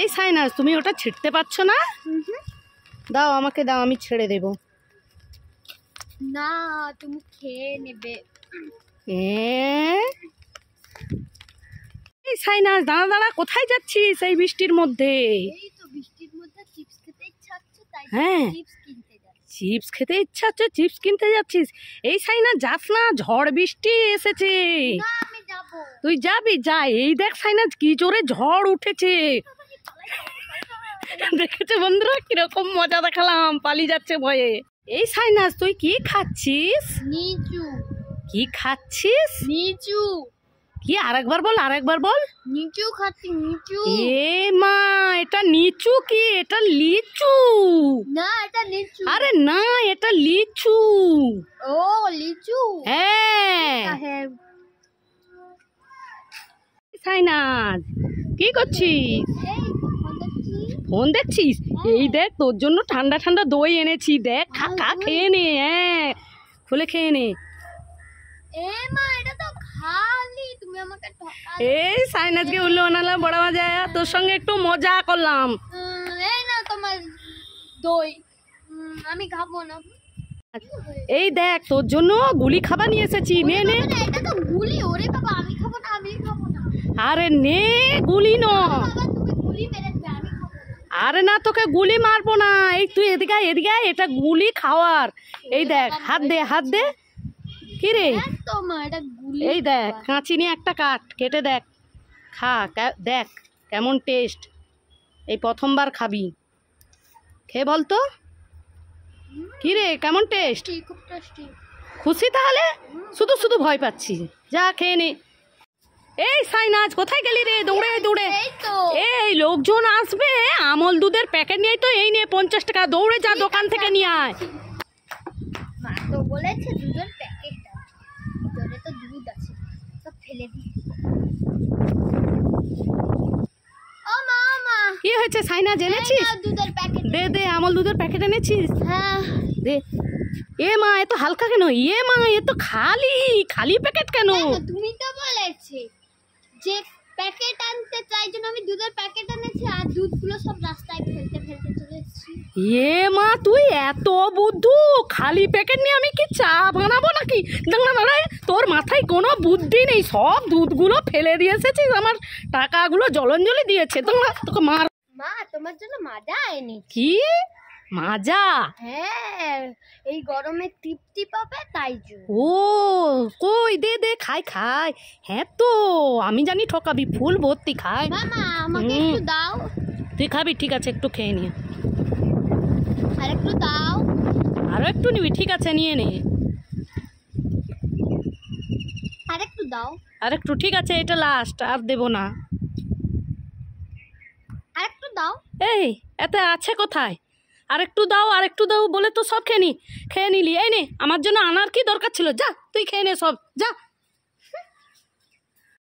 এই সাইনাস তুমি ওটা ছিঁড়তে পারছো না দাও আমাকে দাও আমি ছেড়ে দেব না তুমি খেয়ে নেবে এই সাইনাস দাঁড়া দাঁড়া কোথায় যাচ্ছিস এই বৃষ্টির মধ্যে হ্যাঁ চিপস খেতে ইচ্ছা হচ্ছে চিপস কিনতে যাচ্ছিস এই সাইনা যাস না ঝড় বৃষ্টি এসেছে তুই যাবি যা এই দেখ সাইনাজ কি জোরে ঝড় উঠেছে দেখেছো বন্ধুরা কিরকম মজা দেখালাম পালিয়ে যাচ্ছে ভয়ে এই সাইনাস তুই কি খাচ্ছিস নিচু কি খাচ্ছিস নিচু কি আরেকবার বল আরেকবার বল নিচু খাচ্ছি নিচু এ মা এটা নিচু কি এটা লিচু না এটা লিচু আরে না এটা লিচু ও লিচু হ্যাঁ সাইনাস কি করছিস ফোন দেখছিস এই দেখ তোর জন্য ঠান্ডা ঠান্ডা দই এনেছি দেখ খা খা খেয়ে নে হ্যাঁ খুলে খেয়ে নে এই সাইনাজকে উল্লো আনালাম বড় মজা তোর সঙ্গে একটু মজা করলাম তোমার দই আমি খাবো না এই দেখ তোর জন্য গুলি খাবার নিয়ে এসেছি নে নে গুলি ওরে বাবা আমি খাবো না আমি খাবো না আরে নে গুলি ন বাবা তুমি গুলি মেরে আরে না তোকে গুলি মারবো না এই তুই এদিকে এদিকে এটা গুলি খাওয়ার এই দেখ হাত দে হাত দে কি রে এই দেখ কাঁচি নিয়ে একটা কাঠ কেটে দেখ খা দেখ কেমন টেস্ট এই প্রথমবার খাবি খেয়ে বল তো কি রে কেমন টেস্ট টেস্টি খুশি তাহলে শুধু শুধু ভয় পাচ্ছি যা খেয়ে নে এই সাইনাজ কোথায় গেলি রে দৌড়ে দৌড়ে এই লোকজন আসবে আমল দুধের প্যাকেট নিয়ে তো এই নিয়ে পঞ্চাশ টাকা দৌড়ে যা দোকান থেকে নিয়ে আয় দে দে আমল দুধের প্যাকেট এনেছিস হ্যাঁ দে এ মা হালকা কেন এ মা খালি খালি প্যাকেট কেন তুমি তো বলেছি যে প্যাকেট আনতে চাই জন্য আমি দুধের প্যাকেট এনেছি আর দুধগুলো সব রাস্তায় ফেলতে ফেলতে চলে এসেছি এ মা তুই এত বুদ্ধু খালি প্যাকেট নিয়ে আমি কি চা বানাবো নাকি তোর মাথায় কোনো বুদ্ধি নেই সব দুধগুলো ফেলে দিয়ে এসেছিস আমার টাকাগুলো জলঞ্জলি দিয়েছে তোমরা তোকে মার মা তোমার জন্য মাজা আয়নি কি মাজা হ্যাঁ এই গরমে তৃপ্তি পাবে তাই জন্য ও কই দে খাই খাই হ্যাঁ তো আমি জানি ঠকাবি ফুল ভর্তি খাই দাও তুই খাবি ঠিক আছে একটু খেয়ে নিয়ে আর একটু দাও আরো একটু নিবি ঠিক আছে নিয়ে নে আর একটু দাও আর একটু ঠিক আছে এটা লাস্ট আর দেব না আরেকটু দাও এই এতে আছে কোথায় আর একটু দাও আর একটু দাও বলে তো সব খেয়ে নি খেয়ে নিলি এই নে আমার জন্য আনার কি দরকার ছিল যা তুই খেয়ে নে সব যা